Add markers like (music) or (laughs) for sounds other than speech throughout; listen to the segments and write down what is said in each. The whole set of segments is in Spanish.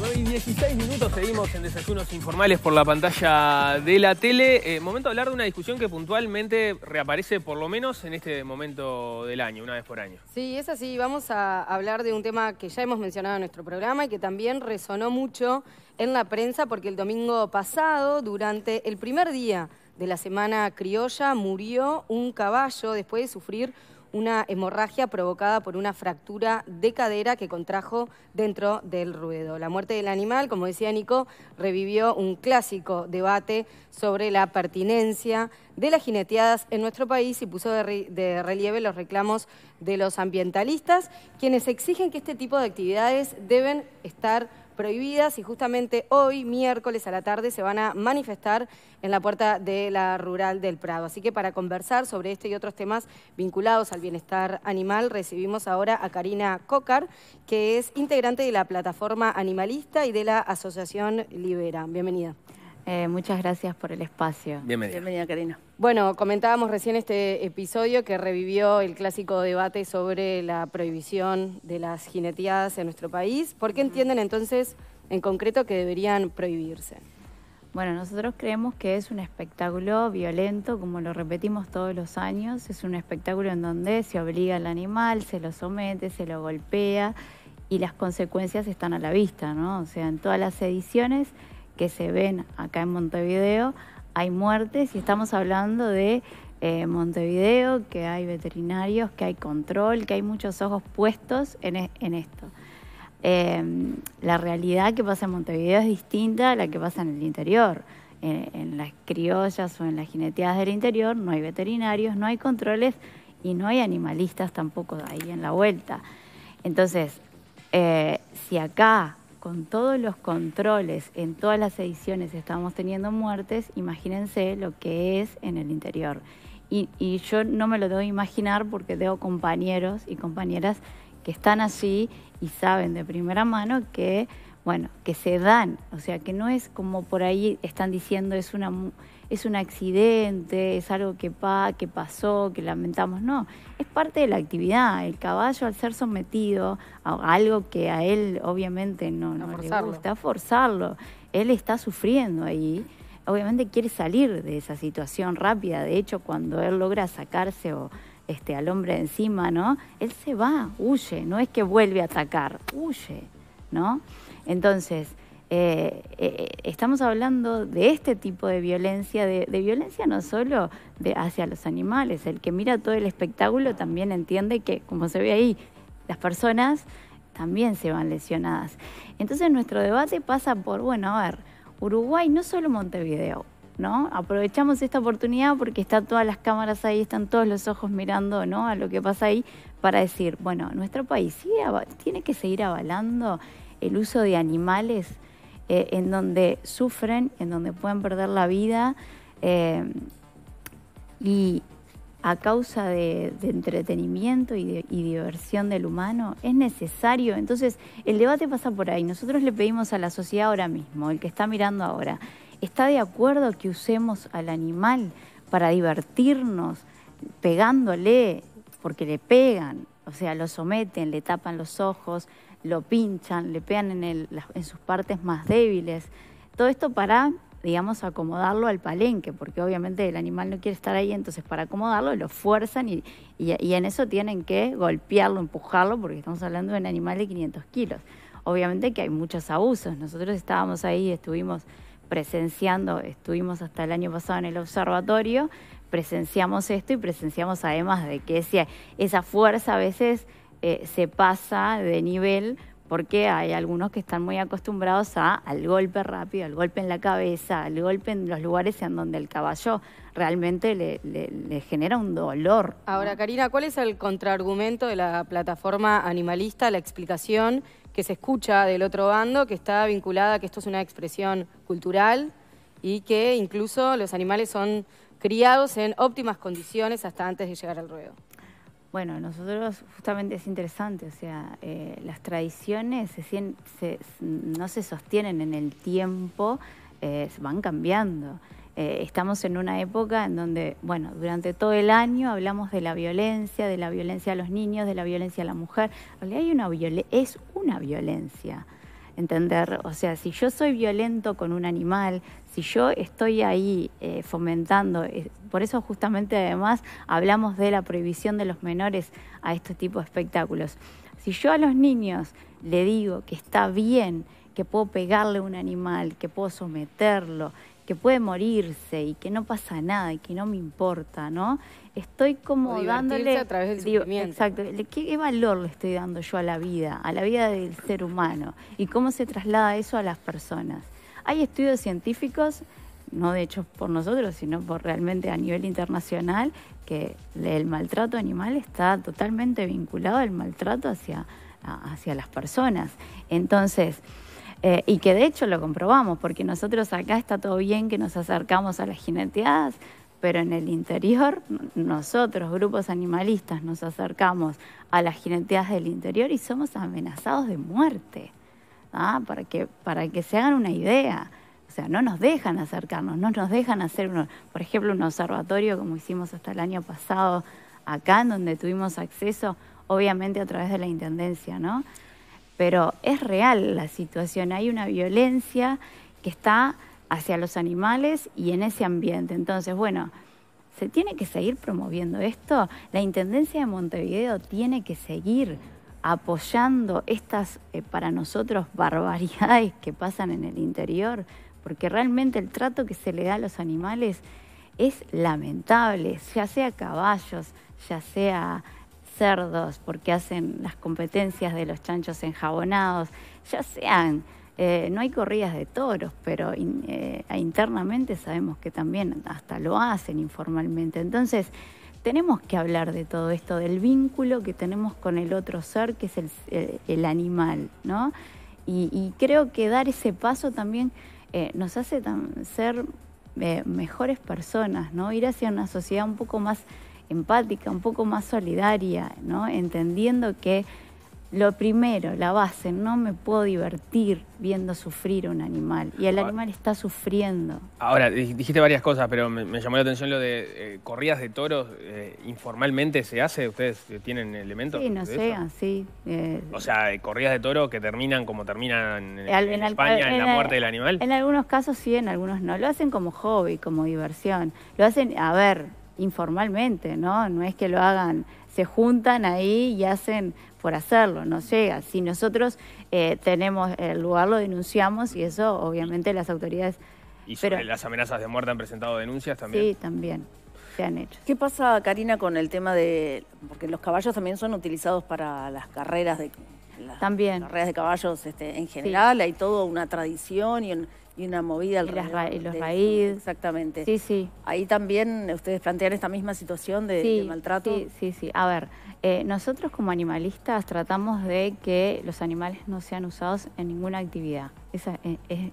9 y 16 minutos seguimos en desayunos informales por la pantalla de la tele. Eh, momento de hablar de una discusión que puntualmente reaparece por lo menos en este momento del año, una vez por año. Sí, es así. Vamos a hablar de un tema que ya hemos mencionado en nuestro programa y que también resonó mucho en la prensa porque el domingo pasado, durante el primer día de la semana criolla, murió un caballo después de sufrir una hemorragia provocada por una fractura de cadera que contrajo dentro del ruedo. La muerte del animal, como decía Nico, revivió un clásico debate sobre la pertinencia de las jineteadas en nuestro país y puso de, relieve los reclamos de los ambientalistas, quienes exigen que este tipo de actividades deben estar prohibidas y justamente hoy, miércoles a la tarde, se van a manifestar en la puerta de la rural del Prado. Así que para conversar sobre este y otros temas vinculados al bienestar animal, recibimos ahora a Karina Cocar, que es integrante de la plataforma animalista y de la Asociación Libera. Bienvenida. Eh, muchas gracias por el espacio. Bienvenida. Bienvenida, Karina. Bueno, comentábamos recién este episodio que revivió el clásico debate sobre la prohibición de las jineteadas en nuestro país. ¿Por qué entienden entonces en concreto que deberían prohibirse? Bueno, nosotros creemos que es un espectáculo violento, como lo repetimos todos los años. Es un espectáculo en donde se obliga al animal, se lo somete, se lo golpea y las consecuencias están a la vista, ¿no? O sea, en todas las ediciones que se ven acá en Montevideo, hay muertes y estamos hablando de eh, Montevideo, que hay veterinarios, que hay control, que hay muchos ojos puestos en, e, esto. Em, la realidad que pasa en Montevideo es distinta a la que pasa en el interior. En, las criollas o en las jineteadas del interior no hay veterinarios, no hay controles y no hay animalistas tampoco de ahí en la vuelta. Entonces, eh, si acá con todos los controles en todas las ediciones estamos teniendo muertes, imagínense lo que es en el interior. Y, yo no me lo debo imaginar porque tengo compañeros y compañeras que están así y saben de primera mano que, bueno, que se dan, o sea, que no es como por ahí están diciendo es una es un accidente, es algo que, que pasó, que lamentamos. No, es parte de la actividad. El caballo al ser sometido a algo que a él obviamente no, le gusta, forzarlo. Él está sufriendo ahí. Obviamente quiere salir de esa situación rápida. De hecho, cuando él logra sacarse o este, al hombre de encima, ¿no? Él se va, huye, no es que vuelve a atacar, huye, ¿no? Entonces, eh, eh, estamos hablando de este tipo de violencia, de, violencia no solo de, hacia los animales, el que mira todo el espectáculo también entiende que, como se ve ahí, las personas también se van lesionadas. Entonces nuestro debate pasa por, bueno, a ver, Uruguay no solo Montevideo, ¿no? Aprovechamos esta oportunidad porque están todas las cámaras ahí, están todos los ojos mirando, ¿no? A lo que pasa ahí para decir, bueno, nuestro país tiene que seguir avalando el uso de animales eh, en donde sufren, en donde pueden perder la vida eh, y a causa de, entretenimiento y, y, diversión del humano, es necesario. Entonces, el debate pasa por ahí. Nosotros le pedimos a la sociedad ahora mismo, el que está mirando ahora, ¿está de acuerdo que usemos al animal para divertirnos, pegándole, porque le pegan, o sea, lo someten, le tapan los ojos, lo pinchan, le pegan en, sus partes más débiles. Todo esto para, digamos, acomodarlo al palenque, porque obviamente el animal no quiere estar ahí, entonces para acomodarlo lo fuerzan y, en eso tienen que golpearlo, empujarlo, porque estamos hablando de un animal de 500 kilos. Obviamente que hay muchos abusos. Nosotros estábamos ahí, estuvimos presenciando, estuvimos hasta el año pasado en el observatorio, presenciamos esto y presenciamos además de que esa fuerza a veces eh, se pasa de nivel porque hay algunos que están muy acostumbrados a, al golpe rápido, al golpe en la cabeza, al golpe en los lugares en donde el caballo realmente le, le, le genera un dolor. Ahora, Karina, ¿cuál es el contraargumento de la plataforma animalista, la explicación que se escucha del otro bando, que está vinculada a que esto es una expresión cultural y que incluso los animales son criados en óptimas condiciones hasta antes de llegar al ruedo? Bueno, nosotros justamente es interesante, o sea, eh, las tradiciones no se sostienen en el tiempo, eh, van cambiando. Eh, estamos en una época en donde, bueno, durante todo el año hablamos de la violencia, de la violencia a los niños, de la violencia a la mujer. hay una es una violencia entender, o sea, si yo soy violento con un animal, si yo estoy ahí eh, fomentando, eh, por eso justamente además hablamos de la prohibición de los menores a este tipo de espectáculos. Si yo a los niños le digo que está bien, que puedo pegarle un animal, que puedo someterlo, que puede morirse y que no pasa nada y que no me importa, ¿no? estoy como dándole exacto ¿qué, valor le estoy dando yo a la vida a la vida del ser humano y cómo se traslada eso a las personas hay estudios científicos no de hecho por nosotros sino por realmente a nivel internacional que el maltrato animal está totalmente vinculado al maltrato hacia hacia las personas entonces eh, y que de hecho lo comprobamos, porque nosotros acá está todo bien que nos acercamos a las jineteadas, pero en el interior nosotros, grupos animalistas, nos acercamos a las jineteas del interior y somos amenazados de muerte, ¿ah? para, que, para que se hagan una idea. O sea, no nos dejan acercarnos, no nos dejan hacer, por ejemplo, un observatorio como hicimos hasta el año pasado acá, donde tuvimos acceso, obviamente a través de la Intendencia, ¿no? Pero es real la situación, hay una violencia que está hacia los animales y en ese ambiente. Entonces, bueno, se tiene que seguir promoviendo esto. La Intendencia de Montevideo tiene que seguir apoyando estas, eh, para nosotros, (laughs) barbaridades que pasan en el interior, porque realmente el trato que se le da a los animales es lamentable, ya sea caballos, ya sea cerdos, porque hacen las competencias de los chanchos enjabonados, ya sean eh, no hay corridas de toros, pero eh, internamente sabemos que también hasta lo hacen informalmente. Entonces, tenemos que hablar de todo esto, del vínculo que tenemos con el otro ser, que es el, animal, ¿no? Y, creo que dar ese paso también eh, nos hace ser mejores personas, ¿no? Ir hacia una sociedad un poco más empática, un poco más solidaria, ¿no? Entendiendo que lo primero, la base, no me puedo divertir viendo sufrir a un animal. Y el ah. animal está sufriendo. Ahora, dijiste varias cosas, pero me, llamó la atención lo de eh, corridas de toros. Eh, ¿Informalmente se hace? ¿Ustedes eh, tienen elementos? Sí, no sé, sí. o sea, corridas de toros que terminan como terminan en, España, en, la muerte del animal. En algunos casos sí, en algunos no. Lo hacen como hobby, como diversión. Lo hacen, a ver, informalmente, ¿no? No es que lo hagan, se juntan ahí y hacen por hacerlo, no llega. Si nosotros eh, tenemos el lugar, lo denunciamos y eso obviamente las autoridades... Y las amenazas de muerte han presentado denuncias también. Sí, también. Se han hecho. ¿Qué pasa, Karina, con el tema de...? Porque los caballos también son utilizados para las carreras de... Las carreras de caballos este, en general, hay toda una tradición y... En, y una movida alrededor. Y, los raíz. Exactamente. Sí, sí. Ahí también ustedes plantean esta misma situación de, maltrato. Sí, sí, sí. A ver, eh, nosotros como animalistas tratamos de que los animales no sean usados en ninguna actividad. Esa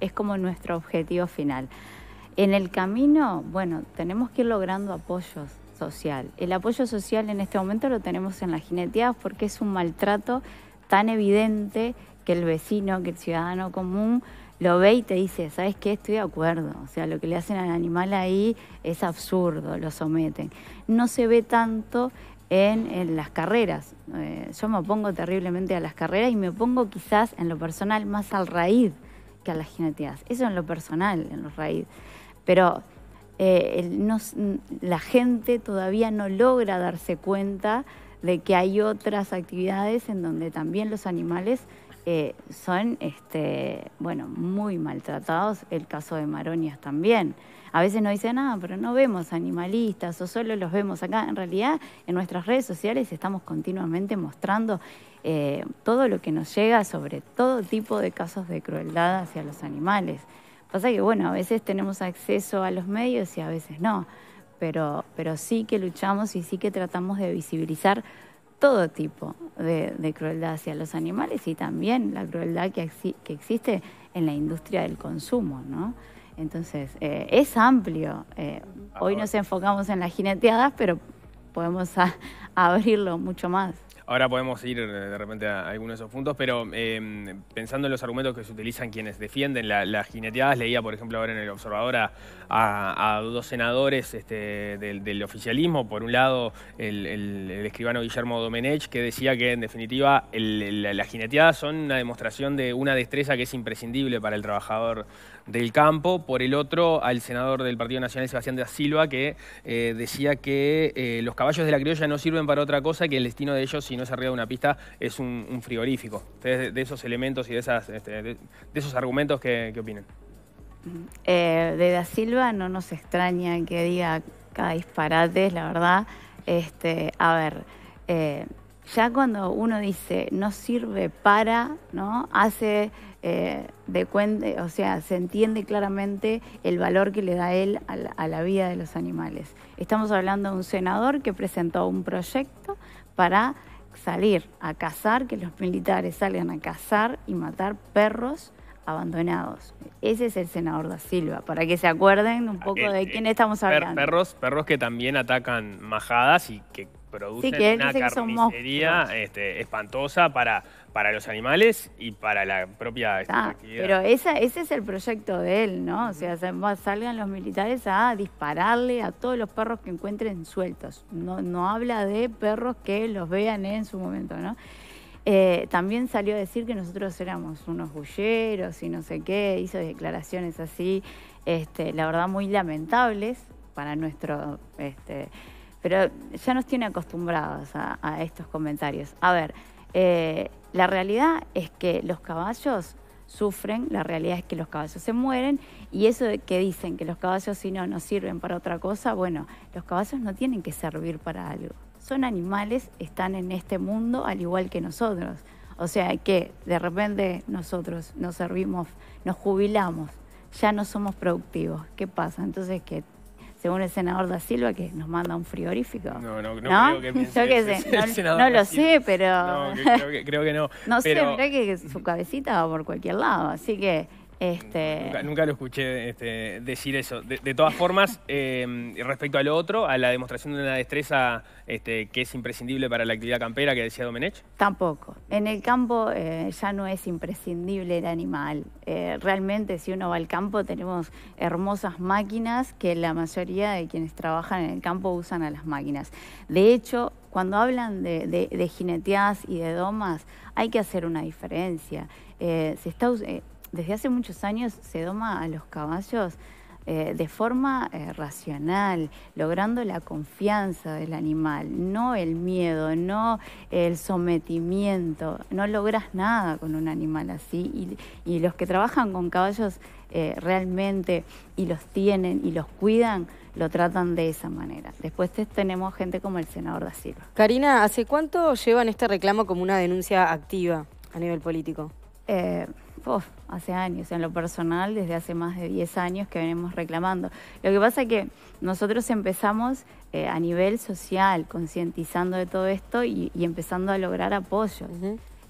es, como nuestro objetivo final. En el camino, bueno, tenemos que ir logrando apoyo social. El apoyo social en este momento lo tenemos en la jineteadas porque es un maltrato tan evidente que el vecino, que el ciudadano común lo ve y te dice, ¿sabes qué? Estoy de acuerdo. O sea, lo que le hacen al animal ahí es absurdo, lo someten. No se ve tanto en, las carreras. Eh, yo me opongo terriblemente a las carreras y me opongo quizás en lo personal más al raíz que a las jineteadas. Eso en lo personal, en los raíz. Pero eh, mm, la gente todavía no logra darse cuenta de que hay otras actividades en donde también los animales eh, son, este, bueno, muy maltratados. El caso de Maronias también. A veces no dice nada, ah, pero no vemos animalistas o solo los vemos acá. En realidad, en nuestras redes sociales estamos continuamente mostrando eh, todo lo que nos llega sobre todo tipo de casos de crueldad hacia los animales. Pasa que, bueno, a veces tenemos acceso a los medios y a veces no, pero, pero sí que luchamos y sí que tratamos de visibilizar todo tipo de, crueldad hacia los animales y también la crueldad que, existe en la industria del consumo, ¿no? Entonces, eh, es amplio. Eh, hoy nos enfocamos en las jineteadas, pero podemos (laughs) abrirlo mucho más. Ahora podemos ir eh, de repente a algunos de esos puntos, pero em, pensando en los argumentos que se utilizan quienes defienden la, las jineteadas, leía por ejemplo ahora en el Observador a, dos senadores este, del, oficialismo, por un lado el, escribano Guillermo Domenech, que decía que en definitiva las jineteadas son una demostración de una destreza que es imprescindible para el trabajador del campo, por el otro al senador del Partido Nacional, Sebastián de la Silva, que eh, decía que eh, los caballos de la criolla no sirven para otra cosa que el destino de ellos, si no se arriba de una pista, es un, frigorífico. Ustedes de, esos elementos y de, esas, este, de, esos argumentos, ¿qué, opinen opinan? Eh, de Da Silva no nos extraña que diga cada disparate, la verdad. Este, a ver, ya cuando uno dice no sirve para, ¿no? Hace eh, de cuente eh, o sea, se entiende claramente el valor que le da él a la, a la vida de los animales. Estamos hablando de un senador que presentó un proyecto para salir a cazar, que los militares salgan a cazar y matar perros abandonados. Ese es el senador da Silva, para que se acuerden un poco ah, de eh, quién estamos hablando. Perros, perros que también atacan majadas y que producen una carnicería este, espantosa para, para los animales y para la propia ah, Pero ese es el proyecto de él, ¿no? O sea, salgan los militares a dispararle a todos los perros que encuentren sueltos. No, no habla de perros que los vean en su momento, ¿no? Eh, también salió a decir que nosotros éramos unos bulleros y no sé qué, hizo declaraciones así, este, la verdad muy lamentables para nuestro este, pero ya nos tiene acostumbrados a, estos comentarios. A ver, eh, la realidad es que los caballos sufren, la realidad es que los caballos se mueren y eso que dicen que los caballos si no nos sirven para otra cosa, bueno, los caballos no tienen que servir para algo. Son animales, están en este mundo al igual que nosotros. O sea que de repente nosotros nos servimos, nos jubilamos, ya no somos productivos. ¿Qué pasa? Entonces, ¿qué? según el senador Da Silva, que nos manda un frigorífico. No, no, no, creo que (laughs) piense Yo sé, no, lo sé, pero... No, creo, que, no. (laughs) no sé, mirá que su cabecita va por cualquier lado, así que... Este... Nunca, lo escuché este, decir eso. De, todas formas, (laughs) em, respecto a lo otro, a la demostración de una destreza este, que es imprescindible para la actividad campera que decía Domenech. Tampoco. En el campo eh, ya no es imprescindible el animal. Eh, realmente, si uno va al campo, tenemos hermosas máquinas que la mayoría de quienes trabajan en el campo usan a las máquinas. De hecho, cuando hablan de, de, jineteadas y de domas, hay que hacer una diferencia. Eh, se está desde hace muchos años se doma a los caballos eh, de forma eh, racional, logrando la confianza del animal, no el miedo, no el sometimiento. No logras nada con un animal así. Y, los que trabajan con caballos eh, realmente y los tienen y los cuidan, lo tratan de esa manera. Después tenemos gente como el senador da Silva. Karina, ¿hace cuánto llevan este reclamo como una denuncia activa a nivel político? hace años, en lo personal, desde hace más de 10 años que venimos reclamando. Lo que pasa es que nosotros empezamos eh, a nivel social, concientizando de todo esto y, empezando a lograr apoyos.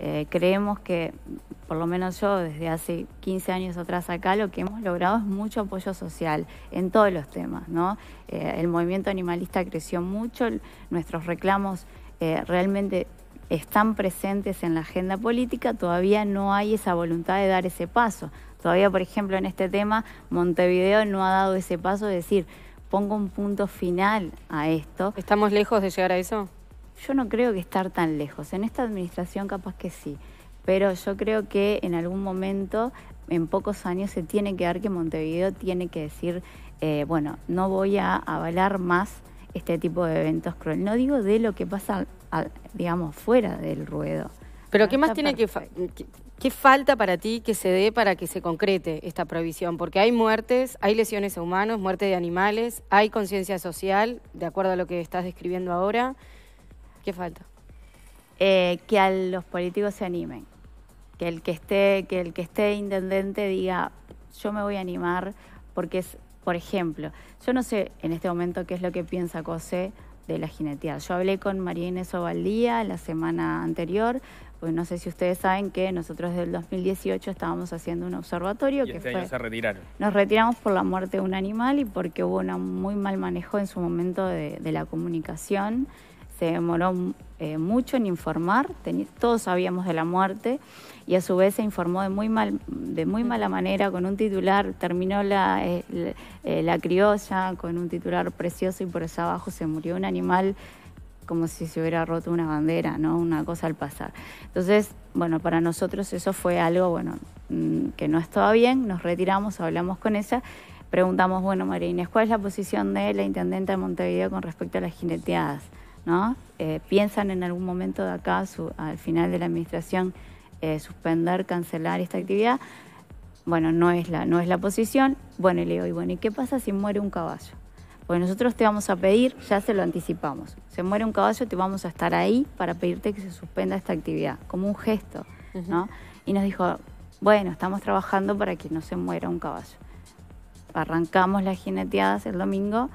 Eh, creemos que, por lo menos yo, desde hace 15 años atrás acá, lo que hemos logrado es mucho apoyo social en todos los temas, ¿no? Eh, el movimiento animalista creció mucho, nuestros reclamos realmente están presentes en la agenda política, todavía no hay esa voluntad de dar ese paso. Todavía, por ejemplo, en este tema, Montevideo no ha dado ese paso de decir, pongo un punto final a esto. ¿Estamos lejos de llegar a eso? Yo no creo que estar tan lejos. En esta administración capaz que sí, pero yo creo que en algún momento, en pocos años, se tiene que dar que Montevideo tiene que decir, eh, bueno, no voy a avalar más este tipo de eventos cruel. No digo de lo que pasa digamos, fuera del ruedo. Pero ¿qué más tiene que, ¿Qué falta para ti que se dé para que se concrete esta prohibición? Porque hay muertes, hay lesiones a humanos, muerte de animales, hay conciencia social, de acuerdo a lo que estás describiendo ahora. ¿Qué falta? Eh, que a los políticos se animen. Que el que esté, que el que esté intendente diga, yo me voy a animar, porque es, por ejemplo, yo no sé en este momento qué es lo que piensa Cosé de la jineteada. Yo hablé con María Inés Ovaldía la semana anterior, pues no sé si ustedes saben que nosotros desde el 2018 estábamos haciendo un observatorio que este año se retiraron. Nos retiramos por la muerte de un animal y porque hubo un muy mal manejo en su momento de la comunicación se demoró eh, mucho en informar, todos sabíamos de la muerte y a su vez se informó de muy, mal, de muy mala manera con un titular, terminó eh, eh, la, criolla con un titular precioso y por allá abajo se murió un animal como si se hubiera roto una bandera, ¿no? Una cosa al pasar. Entonces, bueno, para nosotros eso fue algo, bueno, mm, que no estaba bien, nos retiramos, hablamos con ella preguntamos, bueno, María Inés, ¿cuál es la posición de la Intendenta de Montevideo con respecto a las jineteadas? ¿no? Eh, piensan en algún momento de acá, al final de la administración, eh, suspender, cancelar esta actividad. Bueno, no es, la, no es la posición. Bueno, y le digo, y bueno, ¿y qué pasa si muere un caballo? Pues nosotros te vamos a pedir, ya se lo anticipamos, se muere un caballo, te vamos a estar ahí para pedirte que se suspenda esta actividad, como un gesto, ¿no? Y nos dijo, bueno, estamos trabajando para que no se muera un caballo. Arrancamos las jineteadas el domingo,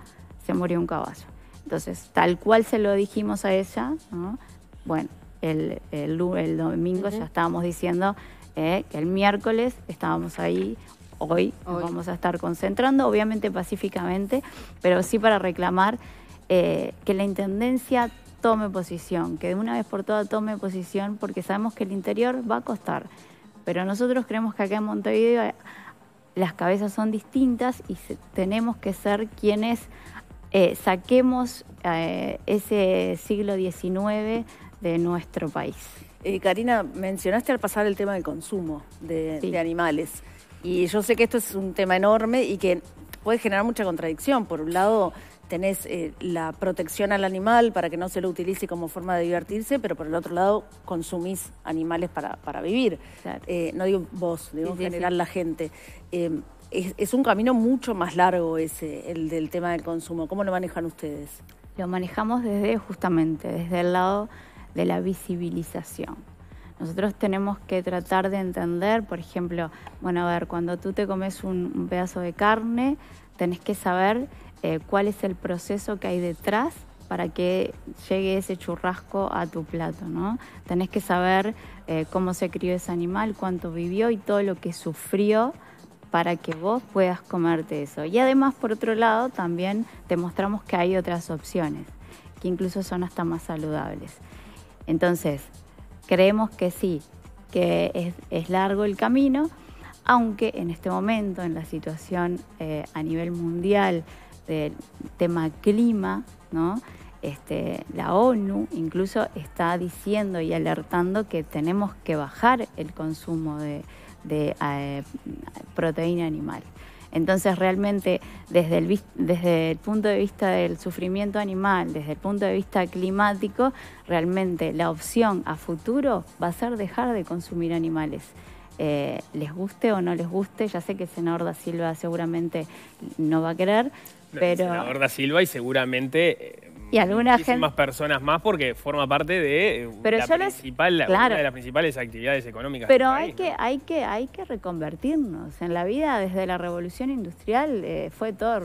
se murió un caballo. Entonces, tal cual se lo dijimos a ella, bueno, el, el, domingo ya estábamos diciendo eh, que el miércoles estábamos ahí, hoy, vamos a estar concentrando, obviamente pacíficamente, pero sí para reclamar eh, que la Intendencia tome posición, que de una vez por todas tome posición, porque sabemos que el interior va a costar, pero nosotros creemos que acá en Montevideo eh, las cabezas son distintas y tenemos que ser quienes eh, saquemos eh, ese siglo XIX de nuestro país. Eh, Karina, mencionaste al pasar el tema del consumo de, animales. Y yo sé que esto es un tema enorme y que puede generar mucha contradicción. Por un lado, tenés la protección al animal para que no se lo utilice como forma de divertirse, pero por el otro lado consumís animales para, vivir. no digo vos, digo generar la gente es, un camino mucho más largo ese, el del tema del consumo. ¿Cómo lo manejan ustedes? Lo manejamos desde justamente, desde el lado de la visibilización. Nosotros tenemos que tratar de entender, por ejemplo, bueno, a ver, cuando tú te comes un, pedazo de carne, tenés que saber eh, cuál es el proceso que hay detrás para que llegue ese churrasco a tu plato, ¿no? Tenés que saber eh, cómo se crió ese animal, cuánto vivió y todo lo que sufrió para que vos puedas comerte eso. Y además, por otro lado, también te mostramos que hay otras opciones, que incluso son hasta más saludables. Entonces, creemos que sí, que es, largo el camino, aunque en este momento, en la situación eh, a nivel mundial del tema clima, ¿no? Este, la ONU incluso está diciendo y alertando que tenemos que bajar el consumo de, de eh, proteína animal. Entonces realmente desde el, desde el punto de vista del sufrimiento animal, desde el punto de vista climático, realmente la opción a futuro va a ser dejar de consumir animales. Eh, les guste o no les guste, ya sé que senador da Silva seguramente no va a querer, pero... Senador da Silva y seguramente eh, y alguna personas más porque forma parte de eh, la una de las principales actividades económicas. Pero hay que hay que hay que reconvertirnos en la vida desde la revolución industrial eh, fue todo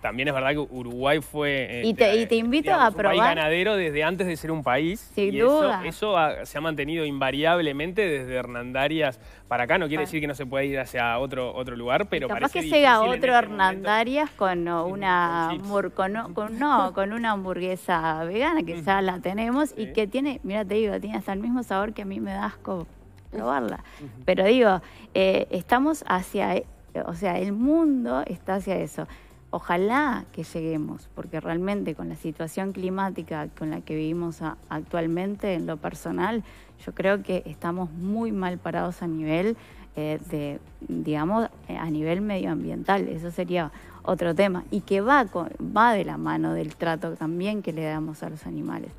también es verdad que Uruguay fue. y, este, invito a probar. ganadero desde antes de ser un país. Sin y duda. Eso, se ha mantenido invariablemente desde Hernandarias para acá. No quiere decir que no se pueda ir hacia otro, otro lugar, pero parece que llega otro este Hernandarias con una con, no, con una hamburguesa vegana que mm. ya la tenemos y que tiene, mira te digo, tiene hasta el mismo sabor que a mí me da asco probarla. Pero digo, eh, estamos hacia, eh, o sea, el mundo está hacia eso. Ojalá que lleguemos, porque realmente con la situación climática con la que vivimos actualmente en lo personal, yo creo que estamos muy mal parados a nivel eh, de, digamos, a nivel medioambiental. Eso sería otro tema y que va, va de la mano del trato también que le damos a los animales,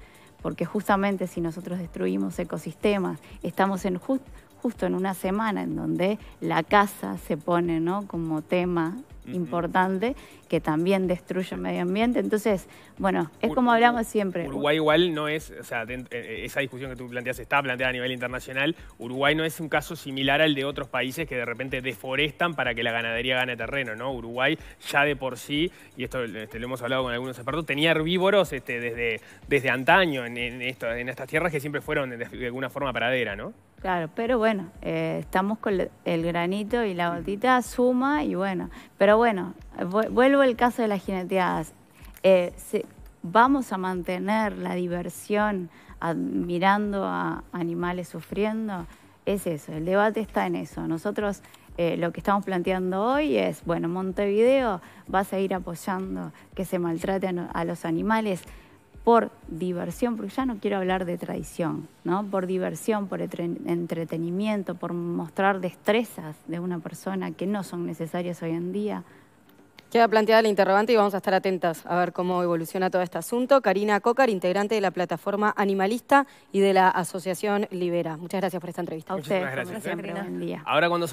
porque justamente si nosotros destruimos ecosistemas, estamos en justo justo en una semana en donde la casa se pone como tema importante que también destruye el medio ambiente. Entonces, bueno, es como hablamos siempre. Uruguay igual no es, o sea, eh, eh, esa discusión que tú planteas está planteada a nivel internacional. Uruguay no es un caso similar al de otros países que de repente deforestan para que la ganadería gane terreno, ¿no? Uruguay ya de por sí, y esto este, lo hemos hablado con algunos expertos, tenía herbívoros este, desde, desde antaño en, estas tierras que siempre fueron de, alguna forma paradera ¿no? Claro, pero bueno, eh, estamos con el granito y la gotita suma y bueno, pero bueno, vuelvo al caso de las jineteadas. Eh, vamos a mantener la diversión admirando a animales sufriendo, es eso, el debate está en eso. Nosotros eh, lo que estamos planteando hoy es, bueno, Montevideo va a seguir apoyando que se maltraten a los animales por diversión, porque ya no quiero hablar de traición, ¿no? Por diversión, por entretenimiento, por mostrar destrezas de una persona que no son necesarias hoy en día. Queda planteada la interrogante y vamos a estar atentas a ver cómo evoluciona todo este asunto. Karina Cocar, integrante de la plataforma Animalista y de la Asociación Libera. Muchas gracias por esta entrevista. A usted, gracias. Karina. buen día. Ahora